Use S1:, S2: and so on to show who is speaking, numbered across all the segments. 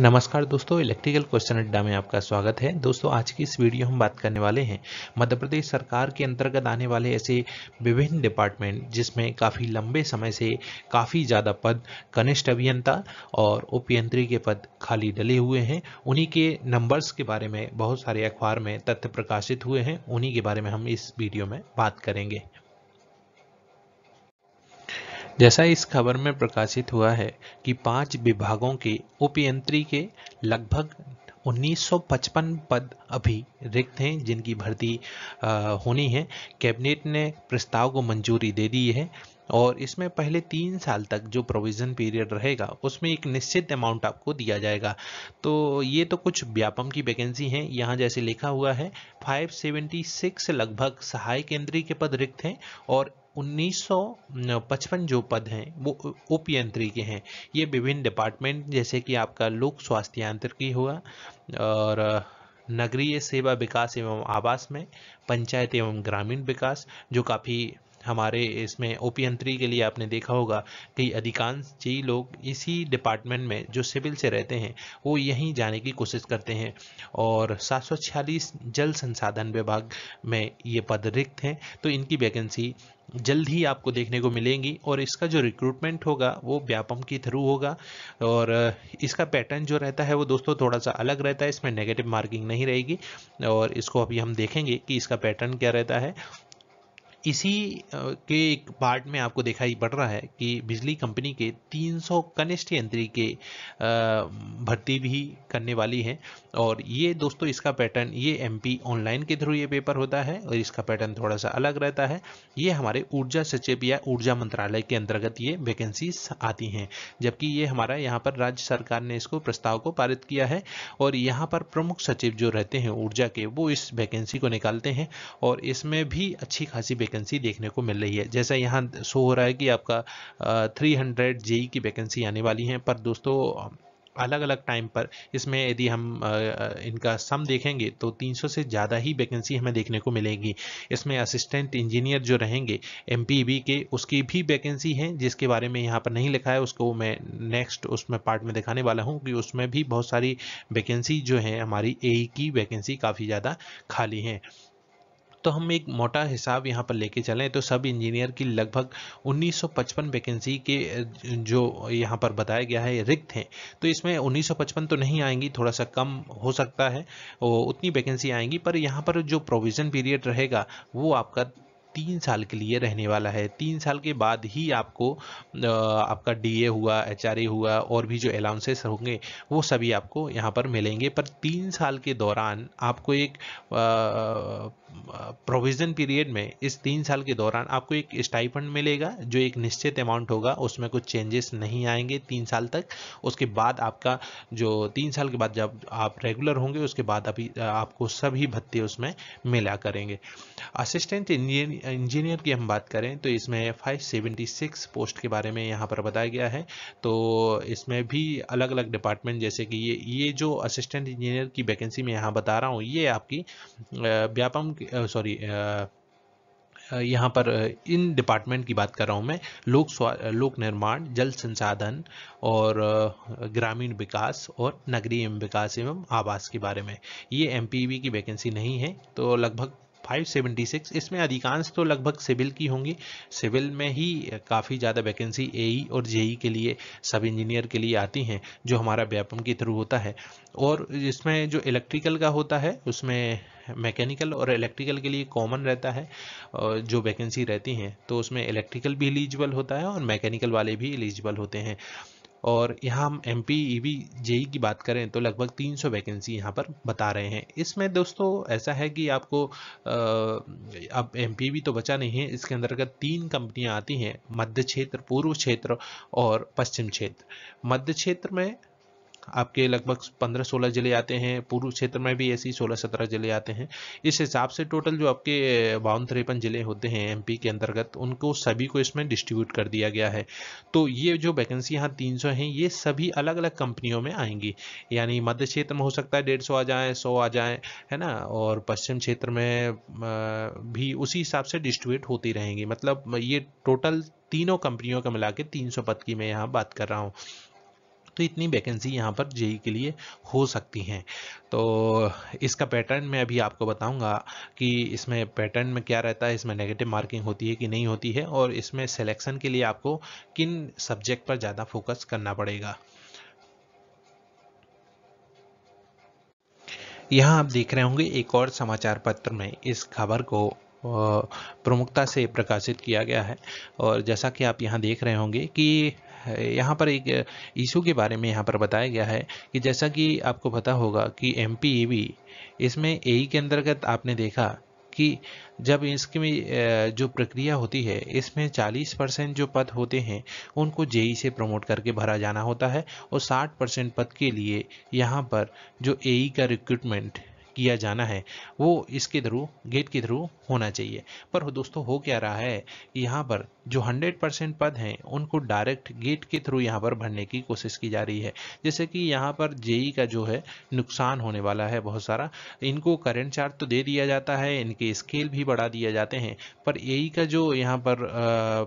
S1: नमस्कार दोस्तों electrical question अड्डा में आपका स्वागत है दोस्तों आज की इस वीडियो हम बात करने वाले हैं मध्य प्रदेश सरकार के अंतर्गत आने वाले ऐसे विभिन्न डिपार्टमेंट जिसमें काफ़ी लंबे समय से काफ़ी ज़्यादा पद कनिष्ठ अभियंता और उपयंत्री के पद खाली डले हुए हैं उन्हीं के नंबर्स के बारे में बहुत सारे अखबार में तथ्य प्रकाशित हुए हैं उन्हीं के बारे में हम इस वीडियो में बात करेंगे जैसा इस खबर में प्रकाशित हुआ है कि पांच विभागों के उपयंत्री के लगभग 1955 पद अभी रिक्त हैं जिनकी भर्ती होनी है कैबिनेट ने प्रस्ताव को मंजूरी दे दी है और इसमें पहले तीन साल तक जो प्रोविज़न पीरियड रहेगा उसमें एक निश्चित अमाउंट आपको दिया जाएगा तो ये तो कुछ व्यापम की वैकेंसी हैं यहाँ जैसे लिखा हुआ है 576 लगभग सहायक केंद्रीय के पद रिक्त हैं और 1955 जो पद हैं वो उप के हैं ये विभिन्न डिपार्टमेंट जैसे कि आपका लोक स्वास्थ्य यांत्रिकी हुआ और नगरीय सेवा विकास एवं आवास में पंचायत एवं ग्रामीण विकास जो काफ़ी हमारे इसमें ओपियंत्री के लिए आपने देखा होगा कि अधिकांश जी लोग इसी डिपार्टमेंट में जो सिविल से रहते हैं वो यहीं जाने की कोशिश करते हैं और सात जल संसाधन विभाग में ये पद रिक्त हैं तो इनकी वैकेंसी जल्द ही आपको देखने को मिलेंगी और इसका जो रिक्रूटमेंट होगा वो व्यापम के थ्रू होगा और इसका पैटर्न जो रहता है वो दोस्तों थोड़ा सा अलग रहता है इसमें नेगेटिव मार्किंग नहीं रहेगी और इसको अभी हम देखेंगे कि इसका पैटर्न क्या रहता है इसी के एक पार्ट में आपको दिखाई पड़ रहा है कि बिजली कंपनी के 300 कनिष्ठ यंत्री के भर्ती भी करने वाली है और ये दोस्तों इसका पैटर्न ये एमपी ऑनलाइन के थ्रू ये पेपर होता है और इसका पैटर्न थोड़ा सा अलग रहता है ये हमारे ऊर्जा सचिव या ऊर्जा मंत्रालय के अंतर्गत ये वैकेंसीज आती हैं जबकि ये हमारा यहाँ पर राज्य सरकार ने इसको प्रस्ताव को पारित किया है और यहाँ पर प्रमुख सचिव जो रहते हैं ऊर्जा के वो इस वैकेंसी को निकालते हैं और इसमें भी अच्छी खासी वैकेंसी देखने को मिल रही है जैसा यहाँ शो हो रहा है कि आपका थ्री हंड्रेड जेई की वैकेंसी आने वाली है पर दोस्तों अलग अलग टाइम पर इसमें यदि हम इनका सम देखेंगे तो 300 से ज़्यादा ही वैकेंसी हमें देखने को मिलेगी इसमें असिस्टेंट इंजीनियर जो रहेंगे एम के उसकी भी वैकेंसी है जिसके बारे में यहाँ पर नहीं लिखा है उसको मैं नेक्स्ट उसमें पार्ट में दिखाने वाला हूँ कि उसमें भी बहुत सारी वैकेंसी जो है हमारी ए e की वैकेंसी काफ़ी ज़्यादा खाली हैं तो हम एक मोटा हिसाब यहाँ पर लेके चलें तो सब इंजीनियर की लगभग 1955 वैकेंसी के जो यहाँ पर बताया गया है रिक्त हैं तो इसमें 1955 तो नहीं आएंगी थोड़ा सा कम हो सकता है वो उतनी वैकेंसी आएंगी पर यहाँ पर जो प्रोविज़न पीरियड रहेगा वो आपका तीन साल के लिए रहने वाला है तीन साल के बाद ही आपको आपका डीए हुआ एचआरए हुआ और भी जो अलाउंसेस होंगे वो सभी आपको यहाँ पर मिलेंगे पर तीन साल के दौरान आपको एक प्रोविज़न पीरियड में इस तीन साल के दौरान आपको एक स्टाइफंड मिलेगा जो एक निश्चित अमाउंट होगा उसमें कुछ चेंजेस नहीं आएंगे तीन साल तक उसके बाद आपका जो तीन साल के बाद जब आप रेगुलर होंगे उसके बाद अभी आपको सभी भत्ते उसमें मिला करेंगे असिस्टेंट इंजीनियर की हम बात करें तो इसमें फाइव पोस्ट के बारे में यहाँ पर बताया गया है तो इसमें भी अलग अलग डिपार्टमेंट जैसे कि ये ये जो असिस्टेंट इंजीनियर की वैकेंसी में यहाँ बता रहा हूँ ये आपकी व्यापम सॉरी यहाँ पर इन डिपार्टमेंट की बात कर रहा हूँ मैं लोक लोक निर्माण जल संसाधन और ग्रामीण विकास और नगरीय विकास एवं आवास के बारे में ये एम की वैकेंसी नहीं है तो लगभग 576 इसमें अधिकांश तो लगभग सिविल की होंगी सिविल में ही काफ़ी ज़्यादा वैकेंसी ए e और जे e के लिए सब इंजीनियर के लिए आती हैं जो हमारा व्यापम के थ्रू होता है और इसमें जो इलेक्ट्रिकल का होता है उसमें मैकेनिकल और इलेक्ट्रिकल के लिए कॉमन रहता है जो वैकेंसी रहती हैं तो उसमें इलेक्ट्रिकल भी एलिजिबल होता है और मैकेनिकल वाले भी एलिजिबल होते हैं और यहाँ हम M P E V JE की बात करें तो लगभग 300 वैकेंसी यहाँ पर बता रहे हैं इसमें दोस्तों ऐसा है कि आपको अब एम पी वी तो बचा नहीं है इसके अंतर्गत तीन कंपनियाँ आती हैं मध्य क्षेत्र पूर्व क्षेत्र और पश्चिम क्षेत्र मध्य क्षेत्र में आपके लगभग पंद्रह सोलह जिले आते हैं पूर्व क्षेत्र में भी ऐसे ही सोलह सत्रह जिले आते हैं इस हिसाब से टोटल जो आपके बावन तिरपन जिले होते हैं एमपी के अंतर्गत उनको सभी को इसमें डिस्ट्रीब्यूट कर दिया गया है तो ये जो वैकेंसी यहाँ तीन सौ हैं ये सभी अलग अलग कंपनियों में आएंगी यानी मध्य क्षेत्र में हो सकता है डेढ़ सौ आ जाए सौ आ जाए है ना और पश्चिम क्षेत्र में भी उसी हिसाब से डिस्ट्रीब्यूट होती रहेंगी मतलब ये टोटल तीनों कंपनियों का मिला के तीन सौ पद की मैं यहाँ बात कर रहा हूँ तो इतनी वैकेंसी यहाँ पर जेई e के लिए हो सकती हैं तो इसका पैटर्न मैं अभी आपको बताऊंगा कि इसमें पैटर्न में क्या रहता है इसमें नेगेटिव मार्किंग होती है कि नहीं होती है और इसमें सेलेक्शन के लिए आपको किन सब्जेक्ट पर ज़्यादा फोकस करना पड़ेगा यहाँ आप देख रहे होंगे एक और समाचार पत्र में इस खबर को प्रमुखता से प्रकाशित किया गया है और जैसा कि आप यहाँ देख रहे होंगे कि यहाँ पर एक इशू के बारे में यहाँ पर बताया गया है कि जैसा कि आपको पता होगा कि एम e इसमें ए e के अंतर्गत आपने देखा कि जब इसकी जो प्रक्रिया होती है इसमें 40 परसेंट जो पद होते हैं उनको जेई e से प्रमोट करके भरा जाना होता है और 60 परसेंट पद के लिए यहाँ पर जो एई का रिक्रूटमेंट किया जाना है वो इसके थ्रू गेट के थ्रू होना चाहिए पर दोस्तों हो क्या रहा है कि यहाँ पर जो 100 परसेंट पद हैं उनको डायरेक्ट गेट के थ्रू यहाँ पर भरने की कोशिश की जा रही है जैसे कि यहाँ पर जेई का जो है नुकसान होने वाला है बहुत सारा इनको करेंट चार्ज तो दे दिया जाता है इनके स्केल भी बढ़ा दिए जाते हैं पर ए e का जो यहाँ पर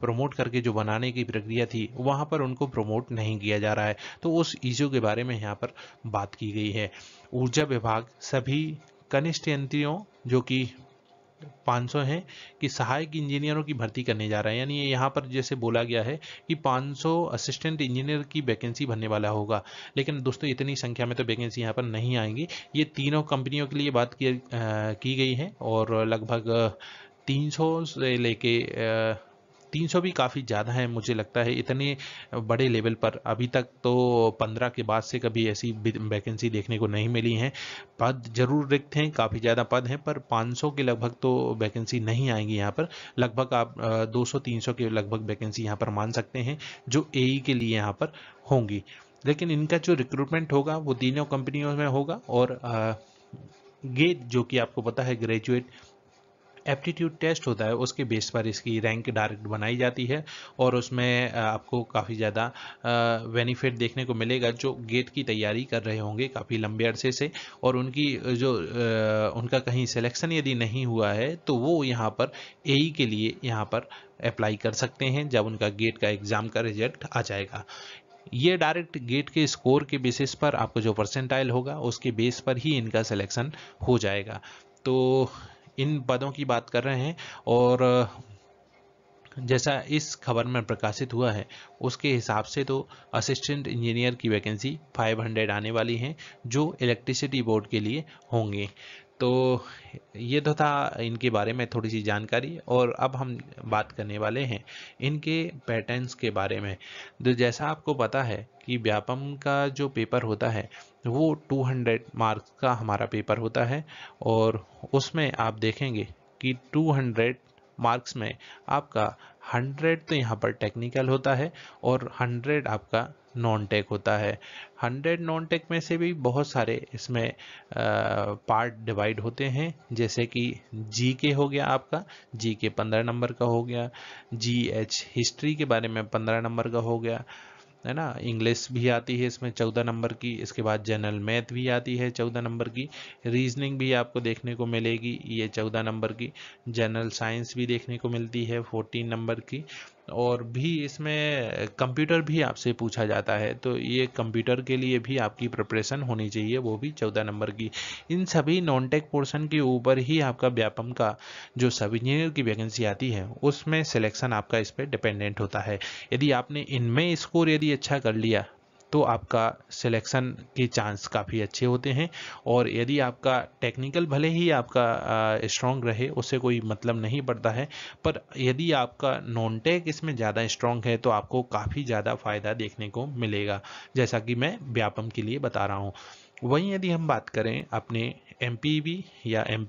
S1: प्रमोट करके जो बनाने की प्रक्रिया थी वहाँ पर उनको प्रमोट नहीं किया जा रहा है तो उस ईजो के बारे में यहाँ पर बात की गई है ऊर्जा विभाग सभी कनिष्ठ यंत्रियों जो कि 500 हैं कि सहायक इंजीनियरों की भर्ती करने जा रहे हैं यानी यहाँ पर जैसे बोला गया है कि 500 असिस्टेंट इंजीनियर की वैकेंसी भरने वाला होगा लेकिन दोस्तों इतनी संख्या में तो वैकेंसी यहाँ पर नहीं आएंगी ये तीनों कंपनियों के लिए बात की, आ, की गई है और लगभग 300 से लेके 300 भी काफ़ी ज़्यादा है मुझे लगता है इतने बड़े लेवल पर अभी तक तो 15 के बाद से कभी ऐसी वैकेंसी देखने को नहीं मिली है पद जरूर रिक्त हैं काफ़ी ज़्यादा पद हैं पर 500 के लगभग तो वैकेंसी नहीं आएंगी यहाँ पर लगभग आप 200-300 के लगभग वैकेंसी यहाँ पर मान सकते हैं जो ए e के लिए यहाँ पर होंगी लेकिन इनका जो रिक्रूटमेंट होगा वो तीनों कंपनियों में होगा और गेट जो कि आपको पता है ग्रेजुएट एप्टीट्यूड टेस्ट होता है उसके बेस पर इसकी रैंक डायरेक्ट बनाई जाती है और उसमें आपको काफ़ी ज़्यादा बेनिफिट देखने को मिलेगा जो गेट की तैयारी कर रहे होंगे काफ़ी लंबे अरसे से और उनकी जो उनका कहीं सिलेक्शन यदि नहीं हुआ है तो वो यहाँ पर ए के लिए यहाँ पर अप्लाई कर सकते हैं जब उनका गेट का एग्ज़ाम का रिजल्ट आ जाएगा ये डायरेक्ट गेट के स्कोर के बेसिस पर आपको जो परसेंटाइल होगा उसके बेस पर ही इनका सिलेक्शन हो जाएगा तो इन पदों की बात कर रहे हैं और जैसा इस खबर में प्रकाशित हुआ है उसके हिसाब से तो असिस्टेंट इंजीनियर की वैकेंसी 500 आने वाली हैं जो इलेक्ट्रिसिटी बोर्ड के लिए होंगे तो ये तो था इनके बारे में थोड़ी सी जानकारी और अब हम बात करने वाले हैं इनके पैटर्न्स के बारे में तो जैसा आपको पता है कि व्यापम का जो पेपर होता है वो 200 मार्क्स का हमारा पेपर होता है और उसमें आप देखेंगे कि 200 मार्क्स में आपका 100 तो यहाँ पर टेक्निकल होता है और 100 आपका नॉन टेक होता है हंड्रेड नॉन टेक में से भी बहुत सारे इसमें आ, पार्ट डिवाइड होते हैं जैसे कि जी के हो गया आपका जी के पंद्रह नंबर का हो गया जी एच हिस्ट्री के बारे में पंद्रह नंबर का हो गया है ना इंग्लिश भी आती है इसमें चौदह नंबर की इसके बाद जनरल मैथ भी आती है चौदह नंबर की रीजनिंग भी आपको देखने को मिलेगी ये चौदह नंबर की जनरल साइंस भी देखने को मिलती है फोर्टीन नंबर की और भी इसमें कंप्यूटर भी आपसे पूछा जाता है तो ये कंप्यूटर के लिए भी आपकी प्रिपरेशन होनी चाहिए वो भी चौदह नंबर की इन सभी नॉन टेक पोर्शन के ऊपर ही आपका व्यापम का जो सब इंजीनियर की वैकेंसी आती है उसमें सिलेक्शन आपका इस पर डिपेंडेंट होता है यदि आपने इनमें स्कोर यदि अच्छा कर लिया तो आपका सिलेक्शन के चांस काफ़ी अच्छे होते हैं और यदि आपका टेक्निकल भले ही आपका स्ट्रॉन्ग रहे उससे कोई मतलब नहीं पड़ता है पर यदि आपका नॉन टेक इसमें ज़्यादा स्ट्रॉन्ग है तो आपको काफ़ी ज़्यादा फ़ायदा देखने को मिलेगा जैसा कि मैं व्यापम के लिए बता रहा हूँ वहीं यदि हम बात करें अपने एम या एम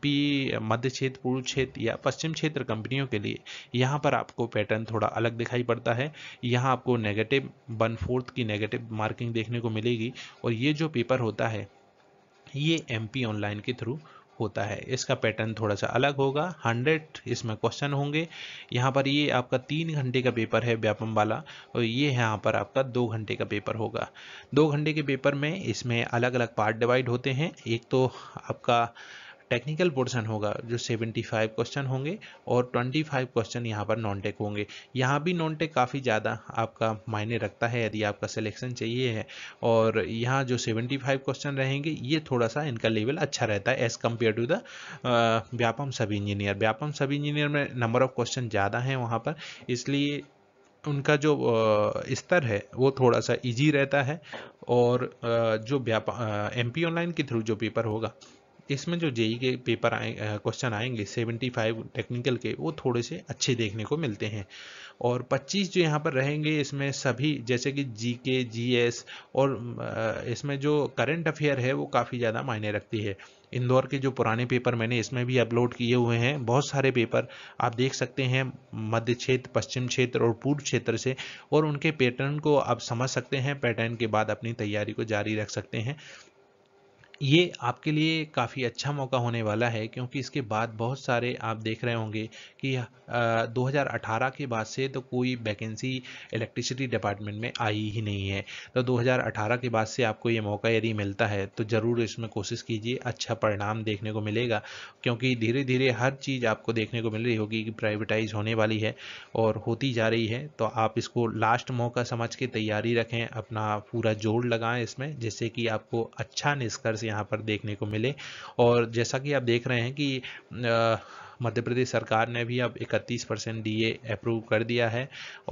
S1: मध्य क्षेत्र पूर्व क्षेत्र या पश्चिम क्षेत्र कंपनियों के लिए यहाँ पर आपको पैटर्न थोड़ा अलग दिखाई पड़ता है यहाँ आपको नेगेटिव वन फोर्थ की नेगेटिव मार्किंग देखने को मिलेगी और ये जो पेपर होता है ये एम ऑनलाइन के थ्रू होता है इसका पैटर्न थोड़ा सा अलग होगा हंड्रेड इसमें क्वेश्चन होंगे यहाँ पर ये आपका तीन घंटे का पेपर है व्यापम वाला और ये यहाँ पर आपका दो घंटे का पेपर होगा दो घंटे के पेपर में इसमें अलग अलग पार्ट डिवाइड होते हैं एक तो आपका टेक्निकल पोर्शन होगा जो 75 क्वेश्चन होंगे और 25 क्वेश्चन यहाँ पर नॉन टेक होंगे यहाँ भी नॉन टेक काफ़ी ज़्यादा आपका मायने रखता है यदि आपका सिलेक्शन चाहिए है और यहाँ जो 75 क्वेश्चन रहेंगे ये थोड़ा सा इनका लेवल अच्छा रहता है as compare to the Vyapam sub engineer Vyapam sub engineer में नंबर ऑफ क्वेश्चन ज़्यादा हैं वहाँ पर इसलिए उनका जो स्तर है वो थोड़ा सा इजी रहता है और जो व्यापा एम ऑनलाइन के थ्रू जो पेपर होगा इसमें जो जेई के पेपर आए क्वेश्चन आएंगे 75 टेक्निकल के वो थोड़े से अच्छे देखने को मिलते हैं और 25 जो यहाँ पर रहेंगे इसमें सभी जैसे कि जी के जी एस और इसमें जो करंट अफेयर है वो काफ़ी ज़्यादा मायने रखती है इंदौर के जो पुराने पेपर मैंने इसमें भी अपलोड किए हुए हैं बहुत सारे पेपर आप देख सकते हैं मध्य क्षेत्र पश्चिम क्षेत्र और पूर्व क्षेत्र से और उनके पैटर्न को आप समझ सकते हैं पैटर्न के बाद अपनी तैयारी को जारी रख सकते हैं ये आपके लिए काफ़ी अच्छा मौका होने वाला है क्योंकि इसके बाद बहुत सारे आप देख रहे होंगे कि आ, 2018 के बाद से तो कोई वैकेंसी इलेक्ट्रिसिटी डिपार्टमेंट में आई ही नहीं है तो 2018 के बाद से आपको ये मौका यदि मिलता है तो ज़रूर इसमें कोशिश कीजिए अच्छा परिणाम देखने को मिलेगा क्योंकि धीरे धीरे हर चीज़ आपको देखने को मिल रही होगी कि प्राइवेटाइज होने वाली है और होती जा रही है तो आप इसको लास्ट मौका समझ के तैयारी रखें अपना पूरा जोड़ लगाएं इसमें जिससे कि आपको अच्छा निष्कर्ष यहाँ पर देखने को मिले और जैसा कि आप देख रहे हैं कि मध्य प्रदेश सरकार ने भी अब 31 परसेंट डी अप्रूव कर दिया है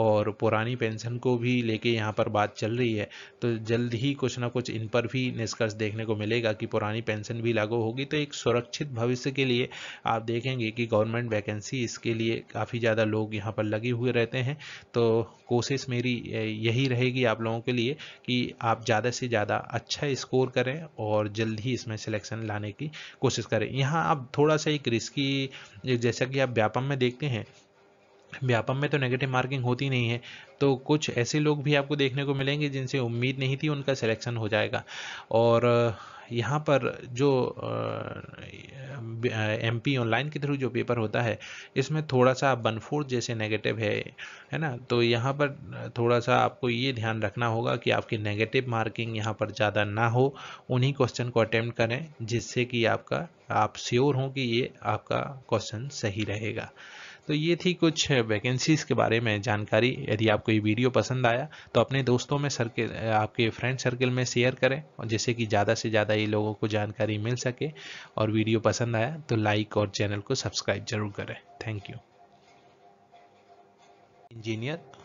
S1: और पुरानी पेंशन को भी लेके यहाँ पर बात चल रही है तो जल्द ही कुछ ना कुछ इन पर भी निष्कर्ष देखने को मिलेगा कि पुरानी पेंशन भी लागू होगी तो एक सुरक्षित भविष्य के लिए आप देखेंगे कि गवर्नमेंट वैकेंसी इसके लिए काफ़ी ज़्यादा लोग यहाँ पर लगे हुए रहते हैं तो कोशिश मेरी यही रहेगी आप लोगों के लिए कि आप ज़्यादा से ज़्यादा अच्छा स्कोर करें और जल्द ही इसमें सिलेक्शन लाने की कोशिश करें यहाँ आप थोड़ा सा एक रिस्की जैसा कि आप व्यापम में देखते हैं व्यापम में तो नेगेटिव मार्किंग होती नहीं है तो कुछ ऐसे लोग भी आपको देखने को मिलेंगे जिनसे उम्मीद नहीं थी उनका सिलेक्शन हो जाएगा और यहाँ पर जो एम पी ऑनलाइन के थ्रू जो पेपर होता है इसमें थोड़ा सा वन फोर्थ जैसे नेगेटिव है है ना तो यहाँ पर थोड़ा सा आपको ये ध्यान रखना होगा कि आपकी नेगेटिव मार्किंग यहाँ पर ज़्यादा ना हो उन्हीं क्वेश्चन को अटैम्प्ट करें जिससे कि आपका आप श्योर हों कि ये आपका क्वेश्चन सही रहेगा तो ये थी कुछ वैकेंसीज़ के बारे में जानकारी यदि आपको ये वीडियो पसंद आया तो अपने दोस्तों में सर्किल आपके फ्रेंड सर्किल में शेयर करें और जैसे कि ज़्यादा से ज़्यादा ये लोगों को जानकारी मिल सके और वीडियो पसंद आया तो लाइक और चैनल को सब्सक्राइब जरूर करें थैंक यू इंजीनियर